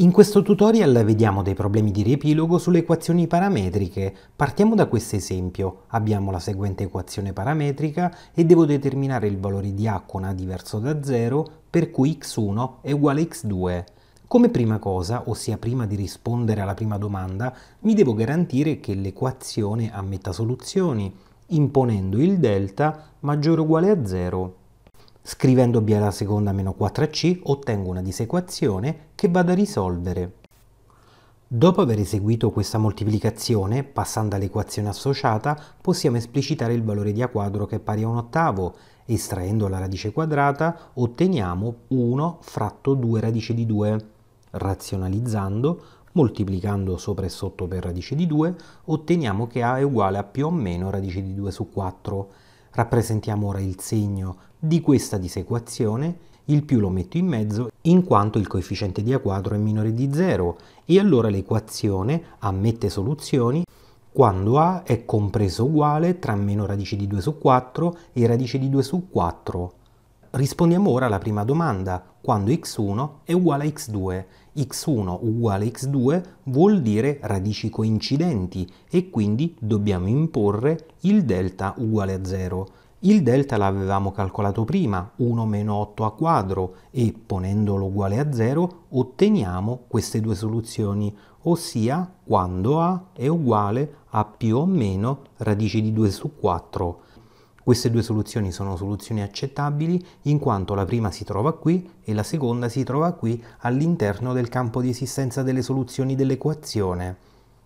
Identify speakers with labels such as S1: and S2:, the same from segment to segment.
S1: In questo tutorial vediamo dei problemi di riepilogo sulle equazioni parametriche. Partiamo da questo esempio. Abbiamo la seguente equazione parametrica e devo determinare il valore di A con A diverso da 0 per cui x1 è uguale a x2. Come prima cosa, ossia prima di rispondere alla prima domanda, mi devo garantire che l'equazione ammetta soluzioni, imponendo il delta maggiore o uguale a 0. Scrivendo b alla seconda meno 4c ottengo una disequazione che vado a risolvere. Dopo aver eseguito questa moltiplicazione, passando all'equazione associata, possiamo esplicitare il valore di a quadro che è pari a un ottavo. Estraendo la radice quadrata otteniamo 1 fratto 2 radice di 2. Razionalizzando Moltiplicando sopra e sotto per radice di 2 otteniamo che a è uguale a più o meno radice di 2 su 4. Rappresentiamo ora il segno di questa disequazione, il più lo metto in mezzo in quanto il coefficiente di a quadro è minore di 0 e allora l'equazione ammette soluzioni quando a è compreso uguale tra meno radice di 2 su 4 e radice di 2 su 4 Rispondiamo ora alla prima domanda, quando x1 è uguale a x2. x1 uguale a x2 vuol dire radici coincidenti e quindi dobbiamo imporre il delta uguale a 0. Il delta l'avevamo calcolato prima, 1 meno 8 a quadro, e ponendolo uguale a 0 otteniamo queste due soluzioni, ossia quando a è uguale a più o meno radice di 2 su 4. Queste due soluzioni sono soluzioni accettabili in quanto la prima si trova qui e la seconda si trova qui all'interno del campo di esistenza delle soluzioni dell'equazione.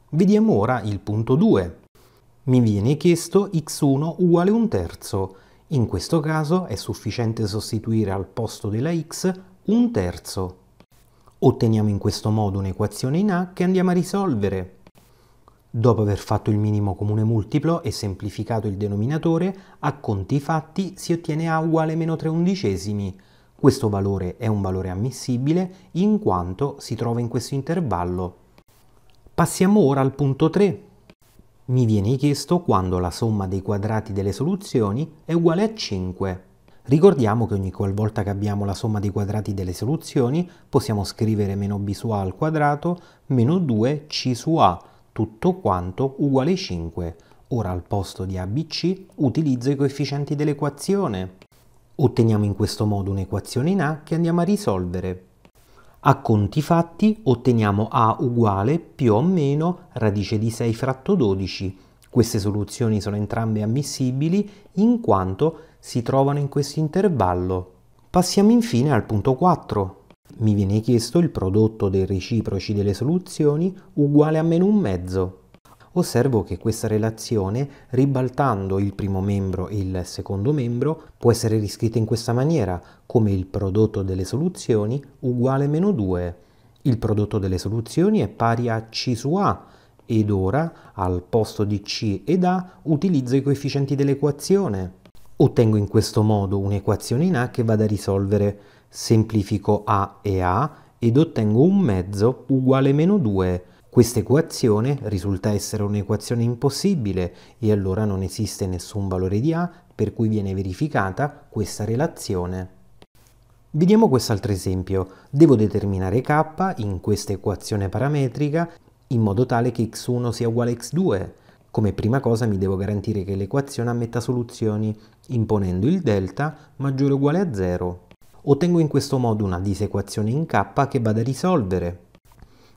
S1: Vediamo ora il punto 2. Mi viene chiesto x1 uguale un terzo. In questo caso è sufficiente sostituire al posto della x un terzo. Otteniamo in questo modo un'equazione in A che andiamo a risolvere. Dopo aver fatto il minimo comune multiplo e semplificato il denominatore, a conti fatti si ottiene A uguale meno 3 undicesimi. Questo valore è un valore ammissibile in quanto si trova in questo intervallo. Passiamo ora al punto 3. Mi viene chiesto quando la somma dei quadrati delle soluzioni è uguale a 5. Ricordiamo che ogni qualvolta che abbiamo la somma dei quadrati delle soluzioni possiamo scrivere meno b su a al quadrato meno 2c su a tutto quanto uguale 5. Ora al posto di ABC utilizzo i coefficienti dell'equazione. Otteniamo in questo modo un'equazione in A che andiamo a risolvere. A conti fatti otteniamo A uguale più o meno radice di 6 fratto 12. Queste soluzioni sono entrambe ammissibili in quanto si trovano in questo intervallo. Passiamo infine al punto 4. Mi viene chiesto il prodotto dei reciproci delle soluzioni uguale a meno un mezzo. Osservo che questa relazione, ribaltando il primo membro e il secondo membro, può essere riscritta in questa maniera, come il prodotto delle soluzioni uguale a meno 2. Il prodotto delle soluzioni è pari a C su A, ed ora, al posto di C ed A, utilizzo i coefficienti dell'equazione. Ottengo in questo modo un'equazione in A che vado a risolvere semplifico A e A ed ottengo un mezzo uguale meno 2. Questa equazione risulta essere un'equazione impossibile e allora non esiste nessun valore di A per cui viene verificata questa relazione. Vediamo quest'altro esempio. Devo determinare k in questa equazione parametrica in modo tale che x1 sia uguale a x2. Come prima cosa mi devo garantire che l'equazione ammetta soluzioni imponendo il delta maggiore o uguale a 0. Ottengo in questo modo una disequazione in K che vado a risolvere.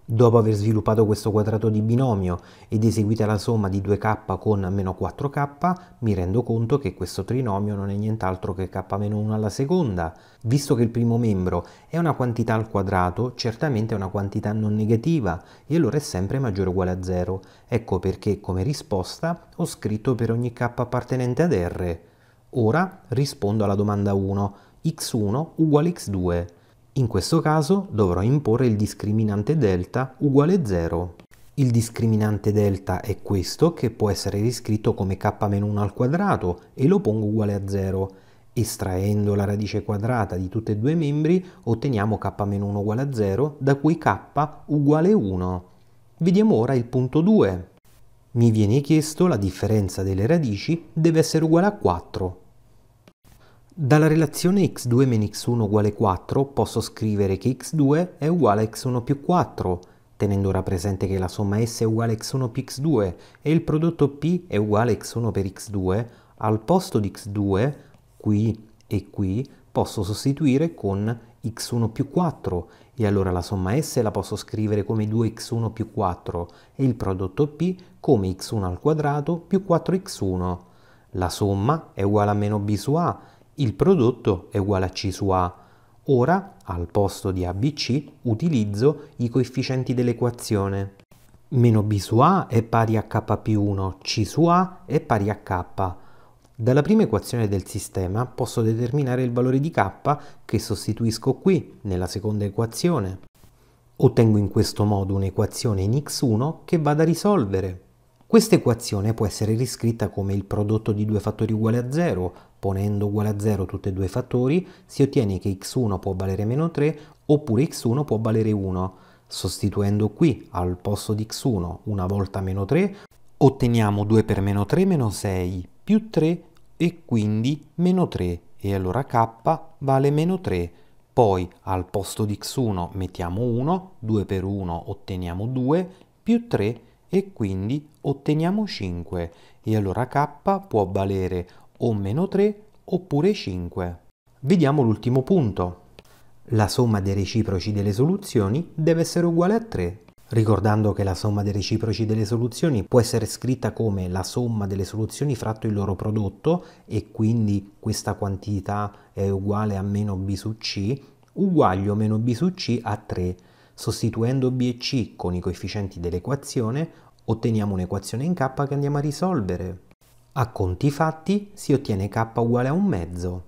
S1: Dopo aver sviluppato questo quadrato di binomio ed eseguita la somma di 2k con meno 4k, mi rendo conto che questo trinomio non è nient'altro che k-1 alla seconda. Visto che il primo membro è una quantità al quadrato, certamente è una quantità non negativa e allora è sempre maggiore o uguale a 0. Ecco perché come risposta ho scritto per ogni k appartenente ad R. Ora rispondo alla domanda 1 x1 uguale x2. In questo caso dovrò imporre il discriminante delta uguale 0. Il discriminante delta è questo che può essere riscritto come k-1 al quadrato e lo pongo uguale a 0. Estraendo la radice quadrata di tutti e due i membri otteniamo k-1 uguale a 0 da cui k uguale 1. Vediamo ora il punto 2. Mi viene chiesto la differenza delle radici deve essere uguale a 4. Dalla relazione x2 meno x1 uguale 4 posso scrivere che x2 è uguale a x1 più 4, tenendo ora presente che la somma S è uguale a x1 più x2 e il prodotto P è uguale a x1 per x2, al posto di x2, qui e qui, posso sostituire con x1 più 4 e allora la somma S la posso scrivere come 2x1 più 4 e il prodotto P come x1 al quadrato più 4x1. La somma è uguale a meno b su a, il prodotto è uguale a C su A. Ora, al posto di ABC, utilizzo i coefficienti dell'equazione. Meno B su A è pari a K più 1, C su A è pari a K. Dalla prima equazione del sistema posso determinare il valore di K che sostituisco qui, nella seconda equazione. Ottengo in questo modo un'equazione in x1 che vado a risolvere. Questa equazione può essere riscritta come il prodotto di due fattori uguale a 0, ponendo uguale a 0 tutti e due i fattori, si ottiene che x1 può valere meno 3 oppure x1 può valere 1. Sostituendo qui al posto di x1 una volta meno 3, otteniamo 2 per meno 3 meno 6 più 3 e quindi meno 3 e allora k vale meno 3. Poi al posto di x1 mettiamo 1, 2 per 1 otteniamo 2, più 3 e quindi otteniamo 5 e allora k può valere o meno 3 oppure 5. Vediamo l'ultimo punto. La somma dei reciproci delle soluzioni deve essere uguale a 3, ricordando che la somma dei reciproci delle soluzioni può essere scritta come la somma delle soluzioni fratto il loro prodotto e quindi questa quantità è uguale a meno b su c, uguaglio meno b su c a 3. Sostituendo B e C con i coefficienti dell'equazione, otteniamo un'equazione in K che andiamo a risolvere. A conti fatti si ottiene K uguale a un mezzo.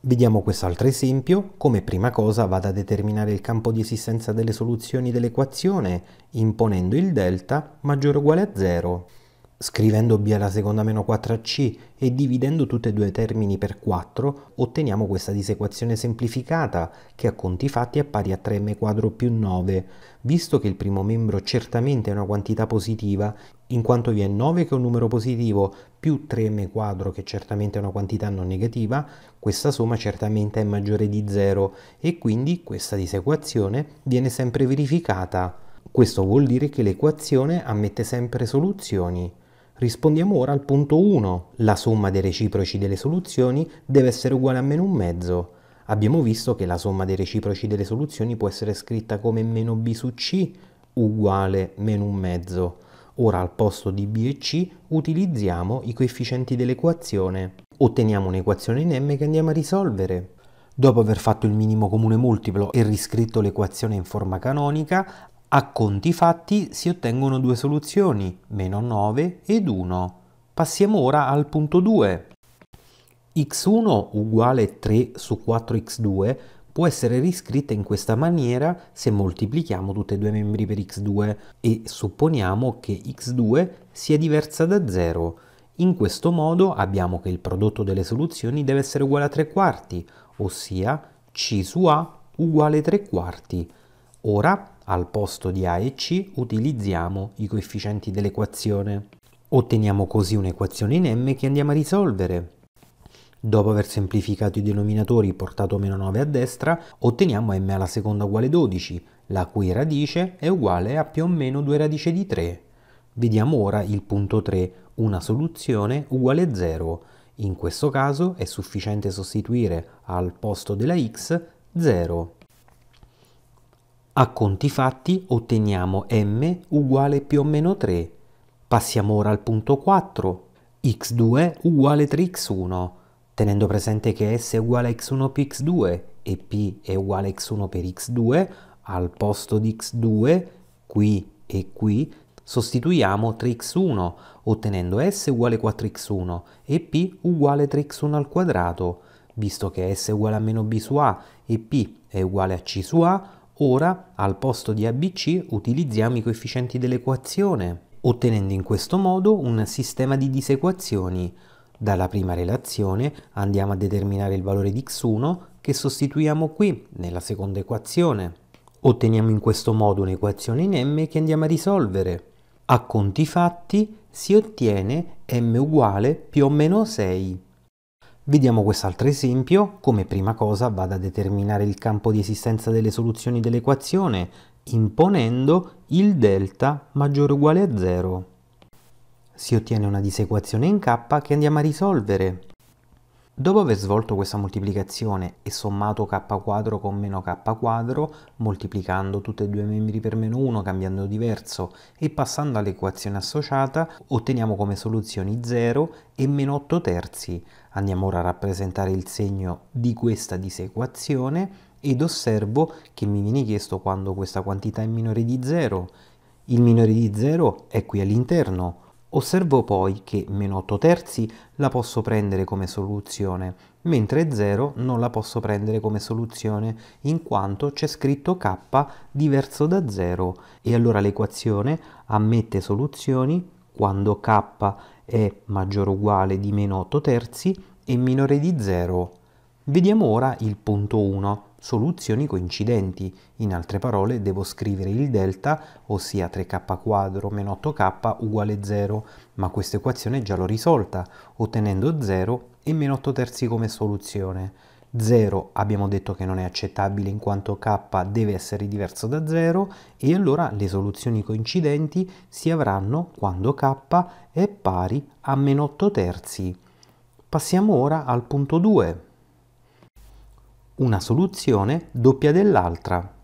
S1: Vediamo quest'altro esempio, come prima cosa vado a determinare il campo di esistenza delle soluzioni dell'equazione imponendo il delta maggiore o uguale a 0. Scrivendo b alla seconda meno 4 a c e dividendo tutti e due i termini per 4 otteniamo questa disequazione semplificata che a conti fatti è pari a 3m quadro più 9. Visto che il primo membro certamente è una quantità positiva, in quanto vi è 9 che è un numero positivo più 3m quadro che certamente è una quantità non negativa, questa somma certamente è maggiore di 0 e quindi questa disequazione viene sempre verificata. Questo vuol dire che l'equazione ammette sempre soluzioni. Rispondiamo ora al punto 1. La somma dei reciproci delle soluzioni deve essere uguale a meno un mezzo. Abbiamo visto che la somma dei reciproci delle soluzioni può essere scritta come meno b su c uguale meno un mezzo. Ora al posto di b e c utilizziamo i coefficienti dell'equazione. Otteniamo un'equazione in m che andiamo a risolvere. Dopo aver fatto il minimo comune multiplo e riscritto l'equazione in forma canonica, a conti fatti si ottengono due soluzioni, meno 9 ed 1. Passiamo ora al punto 2. x1 uguale 3 su 4x2 può essere riscritta in questa maniera se moltiplichiamo tutti e due i membri per x2 e supponiamo che x2 sia diversa da 0. In questo modo abbiamo che il prodotto delle soluzioni deve essere uguale a 3 quarti, ossia c su a uguale 3 quarti. Ora al posto di A e C utilizziamo i coefficienti dell'equazione. Otteniamo così un'equazione in M che andiamo a risolvere. Dopo aver semplificato i denominatori portato meno 9 a destra, otteniamo m alla seconda uguale 12, la cui radice è uguale a più o meno 2 radice di 3. Vediamo ora il punto 3, una soluzione uguale a 0. In questo caso è sufficiente sostituire al posto della x 0. A conti fatti otteniamo m uguale più o meno 3. Passiamo ora al punto 4. x2 uguale 3x1, tenendo presente che s è uguale a x1 più x2 e p è uguale a x1 per x2, al posto di x2, qui e qui, sostituiamo 3x1, ottenendo s uguale 4x1 e p uguale 3x1 al quadrato, visto che s è uguale a meno b su a e p è uguale a c su a, Ora, al posto di ABC, utilizziamo i coefficienti dell'equazione, ottenendo in questo modo un sistema di disequazioni. Dalla prima relazione andiamo a determinare il valore di x1 che sostituiamo qui nella seconda equazione. Otteniamo in questo modo un'equazione in m che andiamo a risolvere. A conti fatti si ottiene m uguale più o meno 6. Vediamo quest'altro esempio come prima cosa vado a determinare il campo di esistenza delle soluzioni dell'equazione imponendo il delta maggiore o uguale a 0. Si ottiene una disequazione in k che andiamo a risolvere. Dopo aver svolto questa moltiplicazione e sommato k quadro con meno k quadro, moltiplicando tutti e due i membri per meno 1 cambiando diverso e passando all'equazione associata, otteniamo come soluzioni 0 e meno 8 terzi. Andiamo ora a rappresentare il segno di questa disequazione ed osservo che mi viene chiesto quando questa quantità è minore di 0. Il minore di 0 è qui all'interno, Osservo poi che meno 8 terzi la posso prendere come soluzione, mentre 0 non la posso prendere come soluzione in quanto c'è scritto k diverso da 0 e allora l'equazione ammette soluzioni quando k è maggiore o uguale di meno 8 terzi e minore di 0. Vediamo ora il punto 1 soluzioni coincidenti, in altre parole devo scrivere il delta, ossia 3 k quadro meno 8k uguale 0, ma questa equazione già l'ho risolta, ottenendo 0 e meno 8 terzi come soluzione. 0 abbiamo detto che non è accettabile in quanto k deve essere diverso da 0 e allora le soluzioni coincidenti si avranno quando k è pari a meno 8 terzi. Passiamo ora al punto 2 una soluzione doppia dell'altra.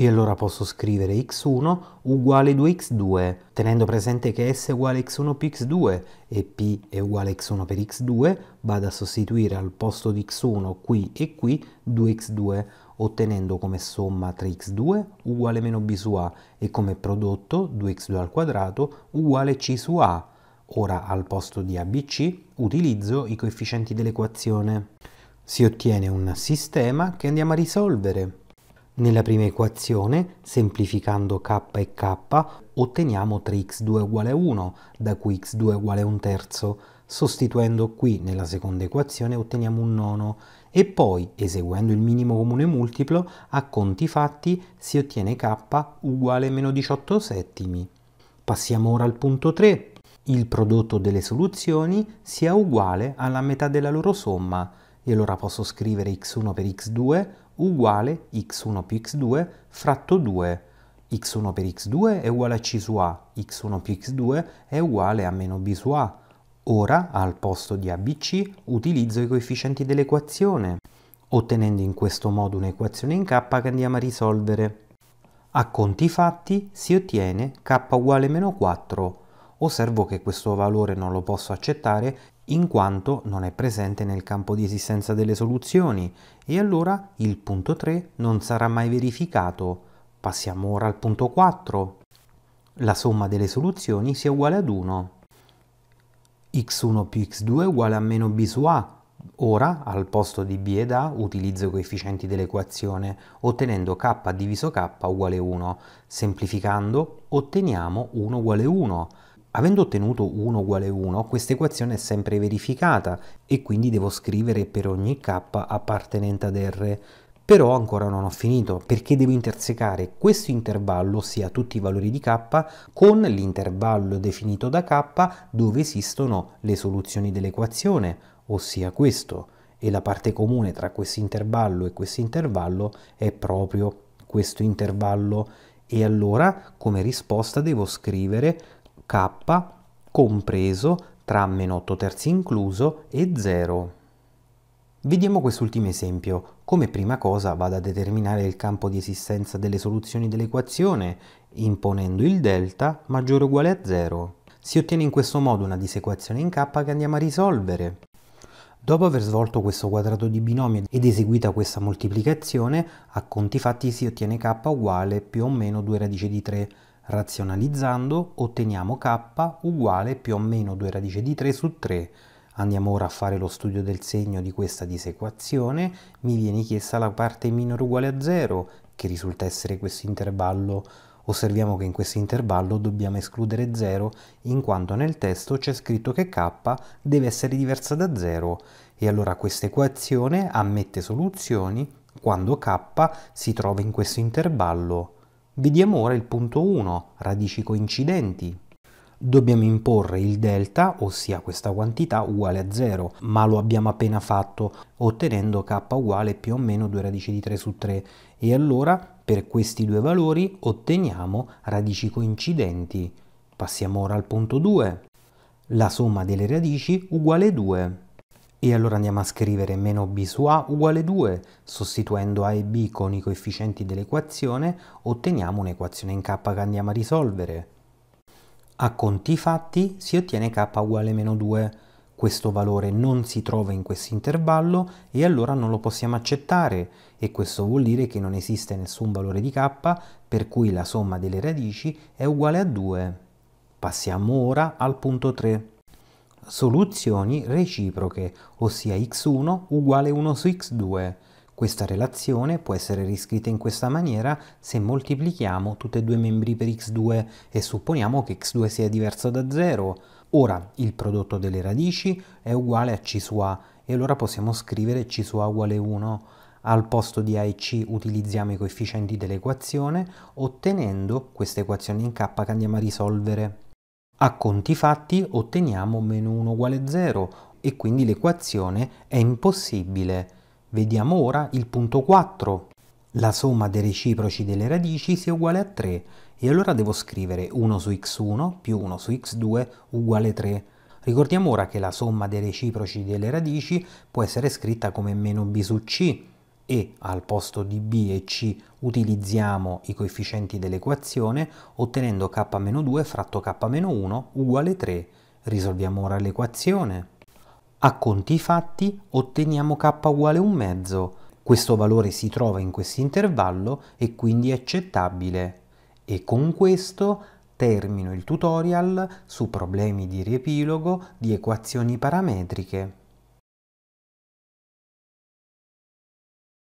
S1: E allora posso scrivere x1 uguale 2x2, tenendo presente che s è uguale a x1 più x2 e p è uguale a x1 per x2, vado a sostituire al posto di x1 qui e qui 2x2, ottenendo come somma 3x2 uguale meno b su a e come prodotto 2x2 al quadrato uguale c su a. Ora al posto di abc utilizzo i coefficienti dell'equazione si ottiene un sistema che andiamo a risolvere. Nella prima equazione, semplificando k e k, otteniamo 3x2 uguale a 1, da cui x2 uguale a un terzo. Sostituendo qui nella seconda equazione otteniamo un nono e poi, eseguendo il minimo comune multiplo, a conti fatti si ottiene k uguale a meno 18 settimi. Passiamo ora al punto 3. Il prodotto delle soluzioni sia uguale alla metà della loro somma, e allora posso scrivere x1 per x2 uguale x1 più x2 fratto 2 x1 per x2 è uguale a c su a, x1 più x2 è uguale a meno b su a. Ora, al posto di abc, utilizzo i coefficienti dell'equazione, ottenendo in questo modo un'equazione in k che andiamo a risolvere. A conti fatti si ottiene k uguale meno 4. Osservo che questo valore non lo posso accettare in quanto non è presente nel campo di esistenza delle soluzioni e allora il punto 3 non sarà mai verificato. Passiamo ora al punto 4. La somma delle soluzioni sia uguale ad 1. x1 più x2 è uguale a meno b su a. Ora, al posto di b ed a, utilizzo i coefficienti dell'equazione, ottenendo k diviso k uguale 1. Semplificando, otteniamo 1 uguale 1 Avendo ottenuto 1 uguale 1, questa equazione è sempre verificata e quindi devo scrivere per ogni k appartenente ad R. Però ancora non ho finito, perché devo intersecare questo intervallo, ossia tutti i valori di k, con l'intervallo definito da k dove esistono le soluzioni dell'equazione, ossia questo. E la parte comune tra questo intervallo e questo intervallo è proprio questo intervallo. E allora, come risposta, devo scrivere K compreso tra meno 8 terzi incluso e 0. Vediamo quest'ultimo esempio. Come prima cosa vado a determinare il campo di esistenza delle soluzioni dell'equazione imponendo il delta maggiore o uguale a 0. Si ottiene in questo modo una disequazione in K che andiamo a risolvere. Dopo aver svolto questo quadrato di binomio ed eseguita questa moltiplicazione, a conti fatti si ottiene k uguale più o meno 2 radice di 3, Razionalizzando otteniamo k uguale più o meno 2 radice di 3 su 3. Andiamo ora a fare lo studio del segno di questa disequazione. Mi viene chiesta la parte minore uguale a 0, che risulta essere questo intervallo. Osserviamo che in questo intervallo dobbiamo escludere 0, in quanto nel testo c'è scritto che k deve essere diversa da 0. E allora questa equazione ammette soluzioni quando k si trova in questo intervallo. Vediamo ora il punto 1, radici coincidenti. Dobbiamo imporre il delta, ossia questa quantità, uguale a 0, ma lo abbiamo appena fatto ottenendo k uguale più o meno 2 radici di 3 su 3 e allora per questi due valori otteniamo radici coincidenti. Passiamo ora al punto 2. La somma delle radici uguale 2. E allora andiamo a scrivere meno b su a uguale 2, sostituendo a e b con i coefficienti dell'equazione, otteniamo un'equazione in k che andiamo a risolvere. A conti fatti si ottiene k uguale meno 2. Questo valore non si trova in questo intervallo e allora non lo possiamo accettare e questo vuol dire che non esiste nessun valore di k per cui la somma delle radici è uguale a 2. Passiamo ora al punto 3 soluzioni reciproche, ossia x1 uguale 1 su x2. Questa relazione può essere riscritta in questa maniera se moltiplichiamo tutti e due i membri per x2 e supponiamo che x2 sia diverso da 0. Ora il prodotto delle radici è uguale a c su a e allora possiamo scrivere c su a uguale 1. Al posto di a e c utilizziamo i coefficienti dell'equazione ottenendo questa equazione in k che andiamo a risolvere. A conti fatti otteniamo meno 1 uguale 0 e quindi l'equazione è impossibile. Vediamo ora il punto 4. La somma dei reciproci delle radici sia uguale a 3 e allora devo scrivere 1 su x1 più 1 su x2 uguale 3. Ricordiamo ora che la somma dei reciproci delle radici può essere scritta come meno b su c e al posto di b e c utilizziamo i coefficienti dell'equazione ottenendo k-2 fratto k-1 uguale 3. Risolviamo ora l'equazione. A conti fatti otteniamo k uguale 1 mezzo. Questo valore si trova in questo intervallo e quindi è accettabile. E con questo termino il tutorial su problemi di riepilogo di equazioni parametriche.